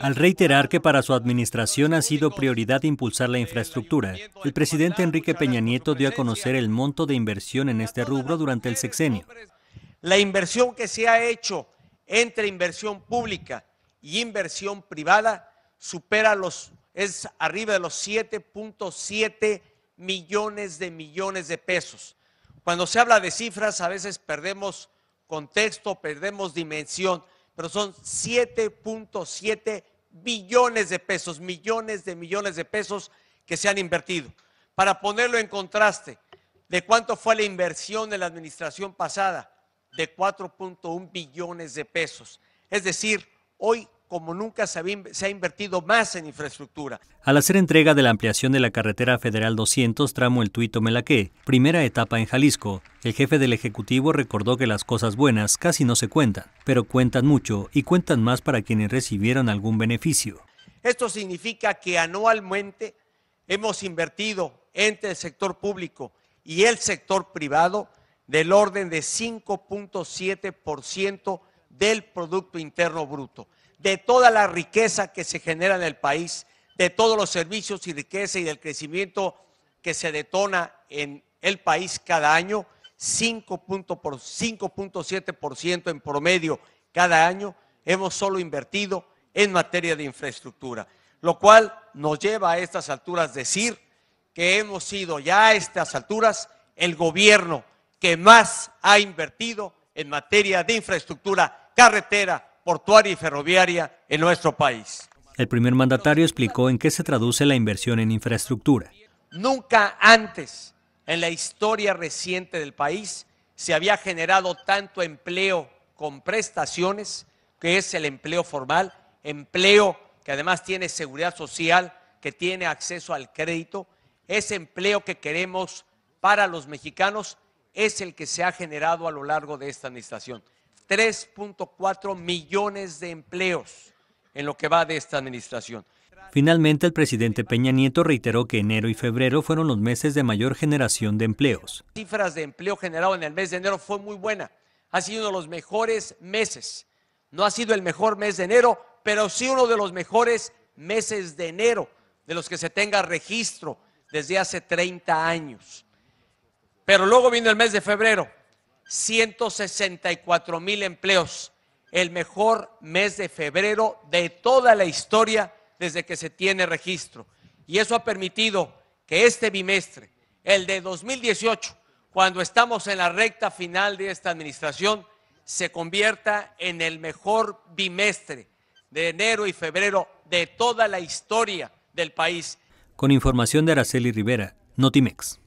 Al reiterar que para su administración ha sido prioridad impulsar la infraestructura, el presidente Enrique Peña Nieto dio a conocer el monto de inversión en este rubro durante el sexenio. La inversión que se ha hecho entre inversión pública y inversión privada supera los es arriba de los 7.7 millones de millones de pesos. Cuando se habla de cifras a veces perdemos contexto, perdemos dimensión pero son 7.7 billones de pesos, millones de millones de pesos que se han invertido. Para ponerlo en contraste, ¿de cuánto fue la inversión de la administración pasada? De 4.1 billones de pesos. Es decir, hoy como nunca se, ha invertido más en infraestructura. Al hacer entrega de la ampliación de la carretera federal 200 tramo El Tuito Melaqué, primera etapa en Jalisco, el jefe del Ejecutivo recordó que las cosas buenas casi no se cuentan, pero cuentan mucho y cuentan más para quienes recibieron algún beneficio. Esto significa que anualmente hemos invertido entre el sector público y el sector privado del orden de 5.7% del Producto Interno Bruto de toda la riqueza que se genera en el país, de todos los servicios y riqueza y del crecimiento que se detona en el país cada año, 5.7% en promedio cada año, hemos solo invertido en materia de infraestructura, lo cual nos lleva a estas alturas decir que hemos sido ya a estas alturas el gobierno que más ha invertido en materia de infraestructura, carretera, portuaria y ferroviaria en nuestro país. El primer mandatario explicó en qué se traduce la inversión en infraestructura. Nunca antes en la historia reciente del país se había generado tanto empleo con prestaciones, que es el empleo formal, empleo que además tiene seguridad social, que tiene acceso al crédito. Ese empleo que queremos para los mexicanos es el que se ha generado a lo largo de esta administración. 3.4 millones de empleos en lo que va de esta administración. Finalmente, el presidente Peña Nieto reiteró que enero y febrero fueron los meses de mayor generación de empleos. Las cifras de empleo generado en el mes de enero fue muy buena. Ha sido uno de los mejores meses. No ha sido el mejor mes de enero, pero sí uno de los mejores meses de enero de los que se tenga registro desde hace 30 años. Pero luego viene el mes de febrero, 164 mil empleos, el mejor mes de febrero de toda la historia desde que se tiene registro. Y eso ha permitido que este bimestre, el de 2018, cuando estamos en la recta final de esta administración, se convierta en el mejor bimestre de enero y febrero de toda la historia del país. Con información de Araceli Rivera, Notimex.